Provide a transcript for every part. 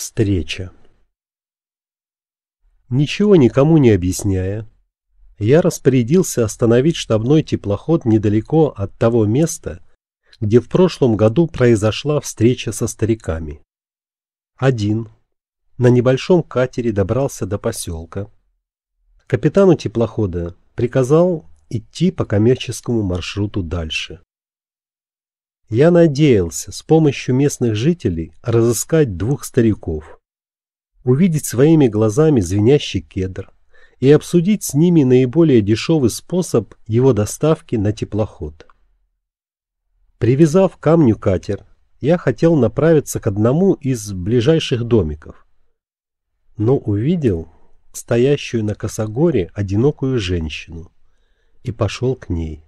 Встреча. Ничего никому не объясняя, я распорядился остановить штабной теплоход недалеко от того места, где в прошлом году произошла встреча со стариками. Один. На небольшом катере добрался до поселка. Капитану теплохода приказал идти по коммерческому маршруту дальше. Я надеялся с помощью местных жителей разыскать двух стариков, увидеть своими глазами звенящий кедр и обсудить с ними наиболее дешевый способ его доставки на теплоход. Привязав камню катер, я хотел направиться к одному из ближайших домиков, но увидел стоящую на косогоре одинокую женщину и пошел к ней.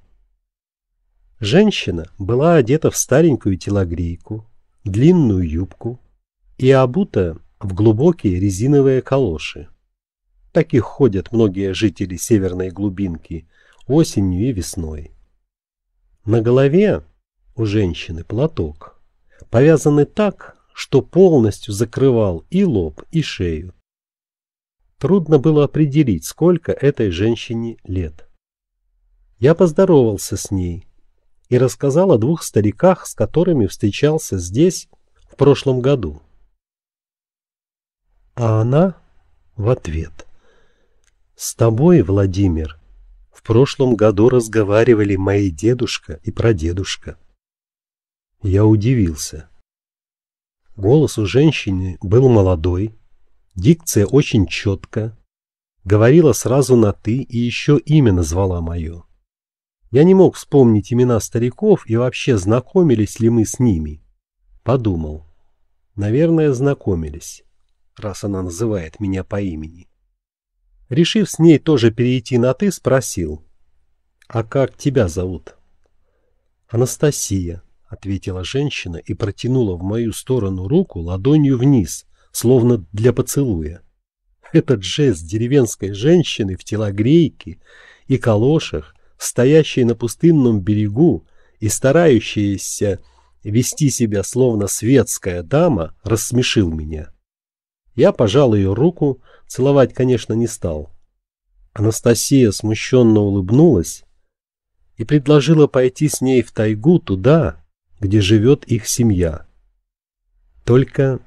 Женщина была одета в старенькую телогрейку, длинную юбку и обута в глубокие резиновые калоши. Таких ходят многие жители северной глубинки осенью и весной. На голове у женщины платок, повязанный так, что полностью закрывал и лоб, и шею. Трудно было определить, сколько этой женщине лет. Я поздоровался с ней, и рассказал о двух стариках, с которыми встречался здесь в прошлом году. А она в ответ. «С тобой, Владимир, в прошлом году разговаривали мои дедушка и прадедушка». Я удивился. Голос у женщины был молодой, дикция очень четко, говорила сразу на «ты» и еще имя назвала мое. Я не мог вспомнить имена стариков и вообще знакомились ли мы с ними. Подумал. Наверное, знакомились, раз она называет меня по имени. Решив с ней тоже перейти на «ты», спросил. «А как тебя зовут?» «Анастасия», — ответила женщина и протянула в мою сторону руку ладонью вниз, словно для поцелуя. Этот жест деревенской женщины в телогрейке и калошах стоящие на пустынном берегу и старающаяся вести себя словно светская дама, рассмешил меня. Я пожал ее руку, целовать, конечно, не стал. Анастасия смущенно улыбнулась и предложила пойти с ней в тайгу туда, где живет их семья. Только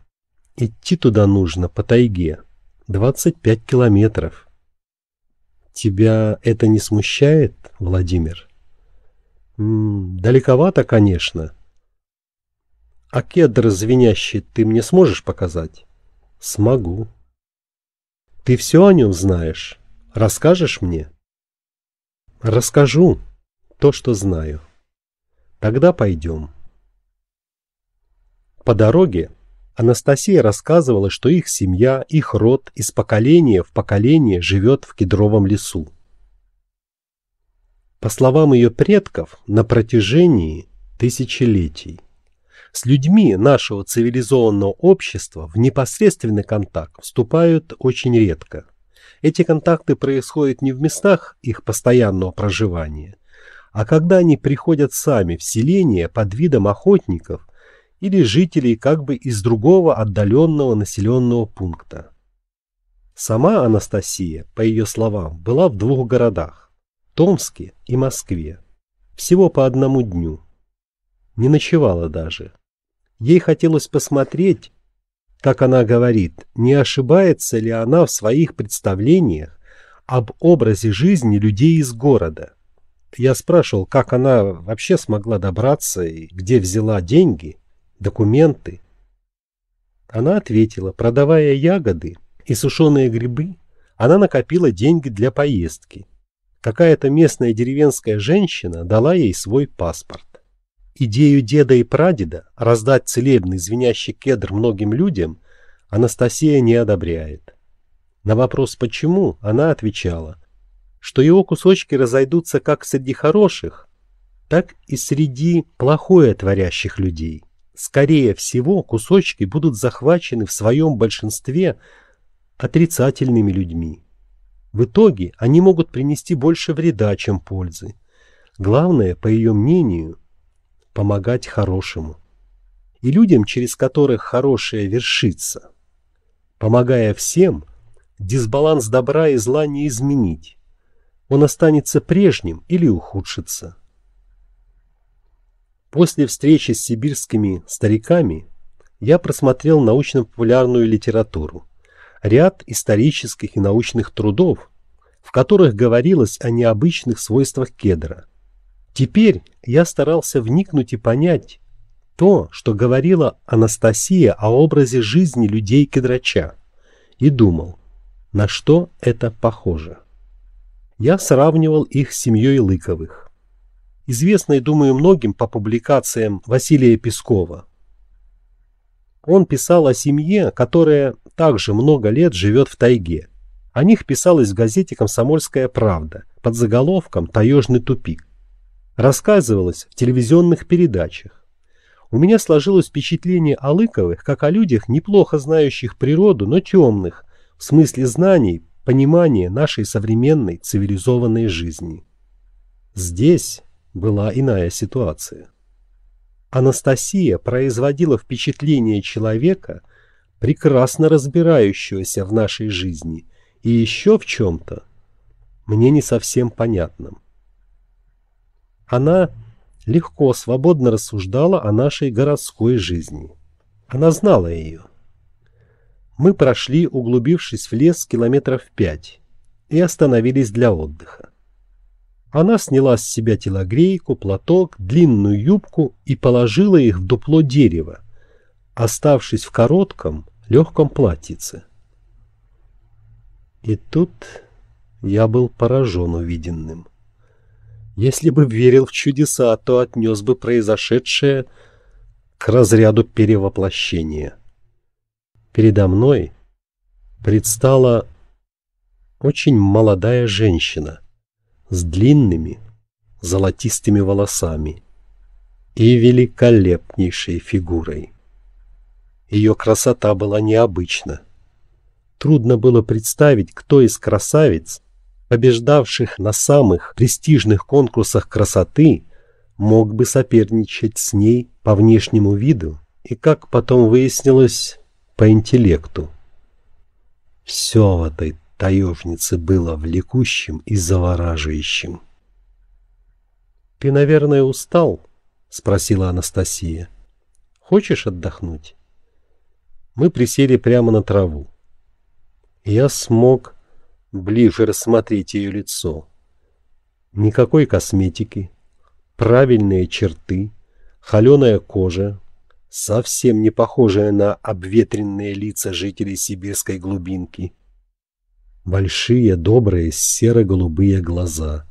идти туда нужно по тайге, 25 километров. Тебя это не смущает, Владимир? М -м, далековато, конечно. А кедр звенящий ты мне сможешь показать? Смогу. Ты все о нем знаешь? Расскажешь мне? Расскажу то, что знаю. Тогда пойдем. По дороге Анастасия рассказывала, что их семья, их род из поколения в поколение живет в кедровом лесу. По словам ее предков, на протяжении тысячелетий. С людьми нашего цивилизованного общества в непосредственный контакт вступают очень редко. Эти контакты происходят не в местах их постоянного проживания, а когда они приходят сами в селение под видом охотников – или жителей как бы из другого отдаленного населенного пункта. Сама Анастасия, по ее словам, была в двух городах – Томске и Москве. Всего по одному дню. Не ночевала даже. Ей хотелось посмотреть, как она говорит, не ошибается ли она в своих представлениях об образе жизни людей из города. Я спрашивал, как она вообще смогла добраться и где взяла деньги – документы. Она ответила, продавая ягоды и сушеные грибы, она накопила деньги для поездки. Какая-то местная деревенская женщина дала ей свой паспорт. Идею деда и прадеда раздать целебный звенящий кедр многим людям Анастасия не одобряет. На вопрос «почему» она отвечала, что его кусочки разойдутся как среди хороших, так и среди плохое творящих людей. Скорее всего, кусочки будут захвачены в своем большинстве отрицательными людьми. В итоге они могут принести больше вреда, чем пользы. Главное, по ее мнению, помогать хорошему. И людям, через которых хорошее вершится. Помогая всем, дисбаланс добра и зла не изменить. Он останется прежним или ухудшится. После встречи с сибирскими стариками я просмотрел научно-популярную литературу, ряд исторических и научных трудов, в которых говорилось о необычных свойствах кедра. Теперь я старался вникнуть и понять то, что говорила Анастасия о образе жизни людей-кедрача, и думал, на что это похоже. Я сравнивал их с семьей Лыковых известной, думаю, многим по публикациям Василия Пескова. Он писал о семье, которая также много лет живет в тайге. О них писалось в газете «Комсомольская правда» под заголовком «Таежный тупик». Рассказывалось в телевизионных передачах. У меня сложилось впечатление о Лыковых как о людях, неплохо знающих природу, но темных, в смысле знаний, понимания нашей современной цивилизованной жизни. Здесь, была иная ситуация. Анастасия производила впечатление человека, прекрасно разбирающегося в нашей жизни и еще в чем-то, мне не совсем понятном. Она легко, свободно рассуждала о нашей городской жизни. Она знала ее. Мы прошли, углубившись в лес, километров пять и остановились для отдыха. Она сняла с себя телогрейку, платок, длинную юбку и положила их в дупло дерева, оставшись в коротком, легком платьице. И тут я был поражен увиденным. Если бы верил в чудеса, то отнес бы произошедшее к разряду перевоплощения. Передо мной предстала очень молодая женщина — с длинными золотистыми волосами и великолепнейшей фигурой. Ее красота была необычна. Трудно было представить, кто из красавиц, побеждавших на самых престижных конкурсах красоты, мог бы соперничать с ней по внешнему виду и, как потом выяснилось, по интеллекту. Все в этой таежницы было влекущим и завораживающим. «Ты, наверное, устал?» — спросила Анастасия. «Хочешь отдохнуть?» Мы присели прямо на траву. Я смог ближе рассмотреть ее лицо. Никакой косметики, правильные черты, холеная кожа, совсем не похожая на обветренные лица жителей сибирской глубинки — большие, добрые, серо-голубые глаза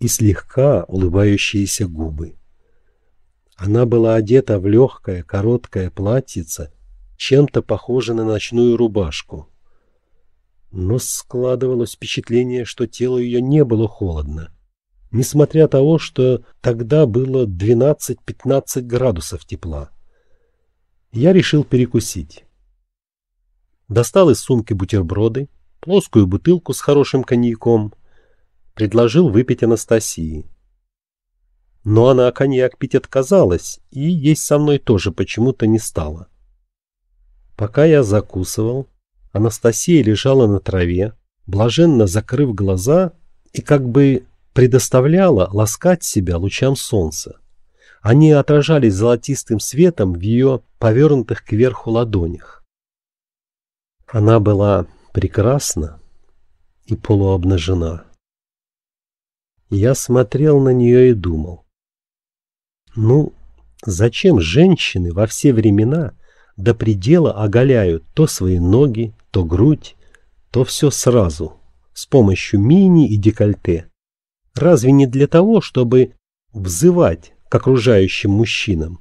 и слегка улыбающиеся губы. Она была одета в легкое, короткое платьице, чем-то похоже на ночную рубашку. Но складывалось впечатление, что тело ее не было холодно, несмотря того, что тогда было 12-15 градусов тепла. Я решил перекусить. Достал из сумки бутерброды, плоскую бутылку с хорошим коньяком, предложил выпить Анастасии. Но она коньяк пить отказалась, и есть со мной тоже почему-то не стала. Пока я закусывал, Анастасия лежала на траве, блаженно закрыв глаза и как бы предоставляла ласкать себя лучам солнца. Они отражались золотистым светом в ее повернутых кверху ладонях. Она была прекрасна и полуобнажена. Я смотрел на нее и думал, ну, зачем женщины во все времена до предела оголяют то свои ноги, то грудь, то все сразу, с помощью мини и декольте? Разве не для того, чтобы взывать к окружающим мужчинам?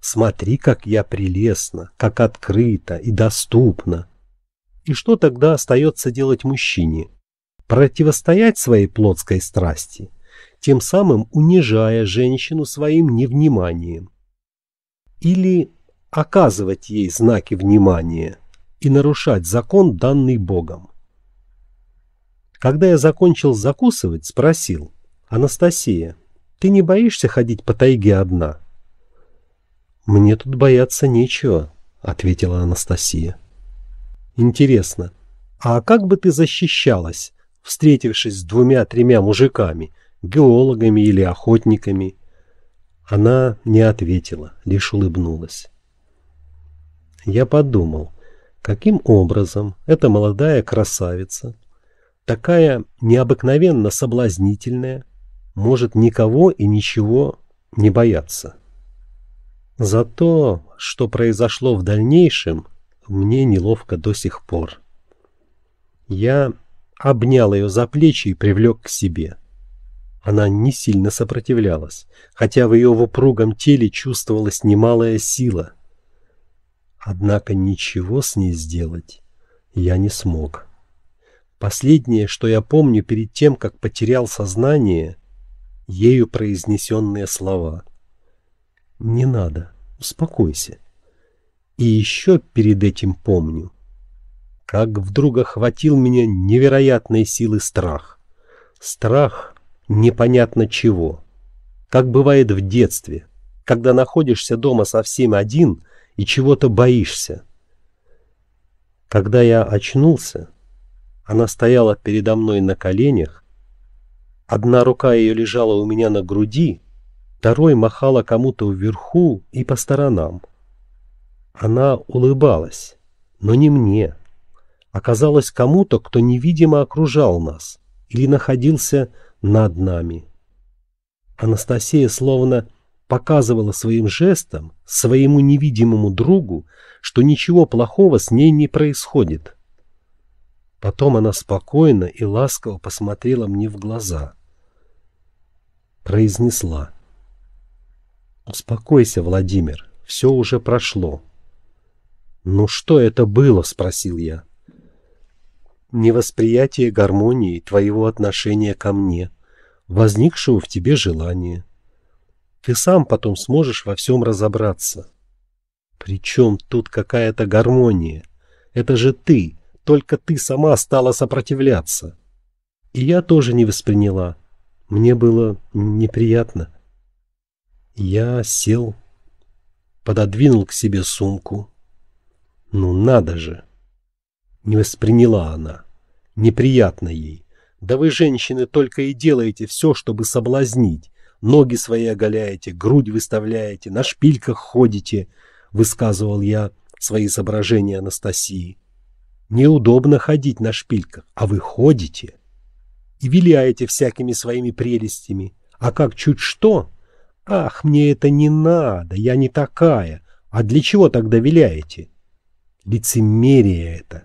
Смотри, как я прелестна, как открыта и доступна, и что тогда остается делать мужчине? Противостоять своей плотской страсти, тем самым унижая женщину своим невниманием. Или оказывать ей знаки внимания и нарушать закон, данный Богом. Когда я закончил закусывать, спросил, «Анастасия, ты не боишься ходить по тайге одна?» «Мне тут бояться нечего», — ответила Анастасия. Интересно, а как бы ты защищалась, встретившись с двумя-тремя мужиками, геологами или охотниками? Она не ответила, лишь улыбнулась. Я подумал, каким образом эта молодая красавица, такая необыкновенно соблазнительная, может никого и ничего не бояться. За то, что произошло в дальнейшем, мне неловко до сих пор. Я обнял ее за плечи и привлек к себе. Она не сильно сопротивлялась, хотя в ее упругом теле чувствовалась немалая сила. Однако ничего с ней сделать я не смог. Последнее, что я помню перед тем, как потерял сознание, ею произнесенные слова. «Не надо, успокойся, и еще перед этим помню, как вдруг охватил меня невероятной силы страх. Страх непонятно чего. Как бывает в детстве, когда находишься дома совсем один и чего-то боишься. Когда я очнулся, она стояла передо мной на коленях, одна рука ее лежала у меня на груди, второй махала кому-то вверху и по сторонам. Она улыбалась, но не мне. Оказалось кому-то, кто невидимо окружал нас или находился над нами. Анастасия словно показывала своим жестом, своему невидимому другу, что ничего плохого с ней не происходит. Потом она спокойно и ласково посмотрела мне в глаза. Произнесла. «Успокойся, Владимир, все уже прошло». «Ну что это было?» — спросил я. «Невосприятие гармонии твоего отношения ко мне, возникшего в тебе желание. Ты сам потом сможешь во всем разобраться». «Причем тут какая-то гармония? Это же ты, только ты сама стала сопротивляться». И я тоже не восприняла. Мне было неприятно. Я сел, пододвинул к себе сумку ну надо же! Не восприняла она. Неприятно ей. Да вы, женщины, только и делаете все, чтобы соблазнить. Ноги свои оголяете, грудь выставляете, на шпильках ходите, высказывал я свои соображения Анастасии. Неудобно ходить на шпильках, а вы ходите и виляете всякими своими прелестями. А как чуть что? Ах, мне это не надо, я не такая. А для чего тогда виляете? — Лицемерие это.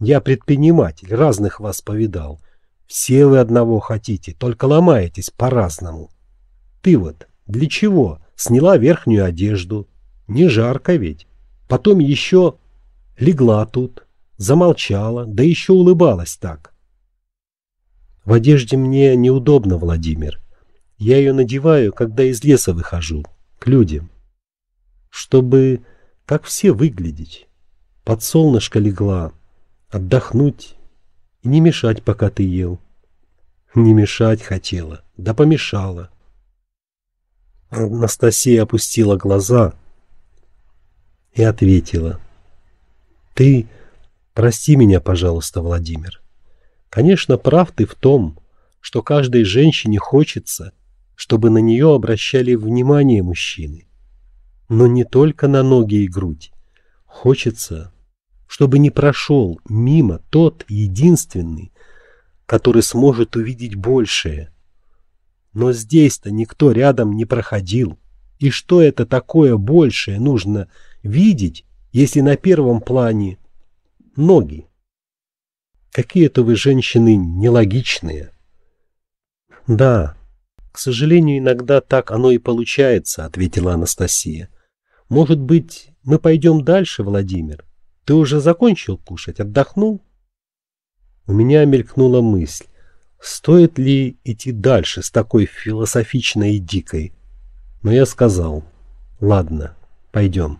Я предприниматель, разных вас повидал. Все вы одного хотите, только ломаетесь по-разному. Ты вот для чего сняла верхнюю одежду? Не жарко ведь. Потом еще легла тут, замолчала, да еще улыбалась так. В одежде мне неудобно, Владимир. Я ее надеваю, когда из леса выхожу, к людям. Чтобы как все выглядеть. Под солнышко легла, отдохнуть и не мешать, пока ты ел. Не мешать хотела, да помешала. Анастасия опустила глаза и ответила. «Ты прости меня, пожалуйста, Владимир. Конечно, прав ты в том, что каждой женщине хочется, чтобы на нее обращали внимание мужчины но не только на ноги и грудь. Хочется, чтобы не прошел мимо тот единственный, который сможет увидеть большее. Но здесь-то никто рядом не проходил. И что это такое большее нужно видеть, если на первом плане ноги? Какие-то вы женщины нелогичные. Да, к сожалению, иногда так оно и получается, ответила Анастасия. Может быть, мы пойдем дальше, Владимир? Ты уже закончил кушать, отдохнул? У меня мелькнула мысль, стоит ли идти дальше с такой философичной и дикой. Но я сказал, ладно, пойдем.